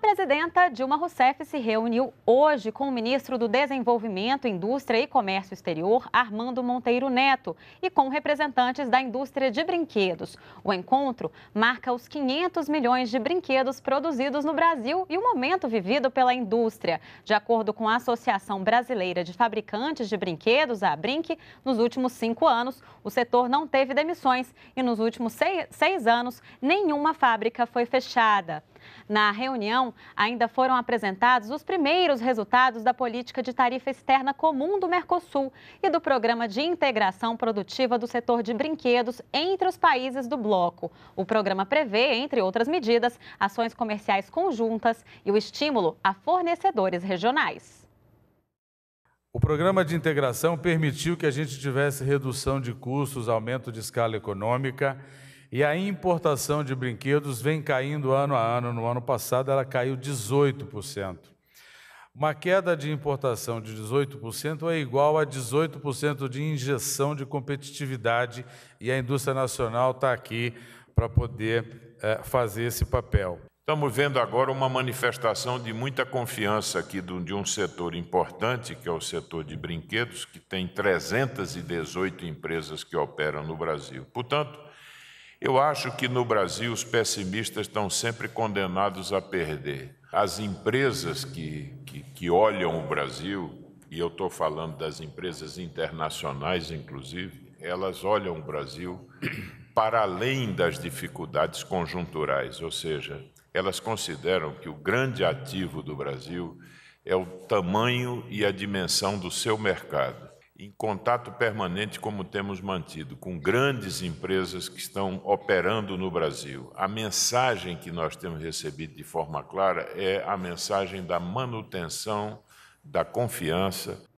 presidenta Dilma Rousseff se reuniu hoje com o ministro do Desenvolvimento, Indústria e Comércio Exterior, Armando Monteiro Neto, e com representantes da indústria de brinquedos. O encontro marca os 500 milhões de brinquedos produzidos no Brasil e o momento vivido pela indústria. De acordo com a Associação Brasileira de Fabricantes de Brinquedos, a Brinque, nos últimos cinco anos, o setor não teve demissões e nos últimos seis anos, nenhuma fábrica foi fechada. Na reunião, ainda foram apresentados os primeiros resultados da política de tarifa externa comum do Mercosul e do programa de integração produtiva do setor de brinquedos entre os países do bloco. O programa prevê, entre outras medidas, ações comerciais conjuntas e o estímulo a fornecedores regionais. O programa de integração permitiu que a gente tivesse redução de custos, aumento de escala econômica e a importação de brinquedos vem caindo ano a ano. No ano passado, ela caiu 18%. Uma queda de importação de 18% é igual a 18% de injeção de competitividade, e a indústria nacional está aqui para poder é, fazer esse papel. Estamos vendo agora uma manifestação de muita confiança aqui de um setor importante, que é o setor de brinquedos, que tem 318 empresas que operam no Brasil. Portanto, eu acho que no Brasil os pessimistas estão sempre condenados a perder. As empresas que, que, que olham o Brasil, e eu estou falando das empresas internacionais, inclusive, elas olham o Brasil para além das dificuldades conjunturais, ou seja, elas consideram que o grande ativo do Brasil é o tamanho e a dimensão do seu mercado em contato permanente, como temos mantido, com grandes empresas que estão operando no Brasil. A mensagem que nós temos recebido de forma clara é a mensagem da manutenção da confiança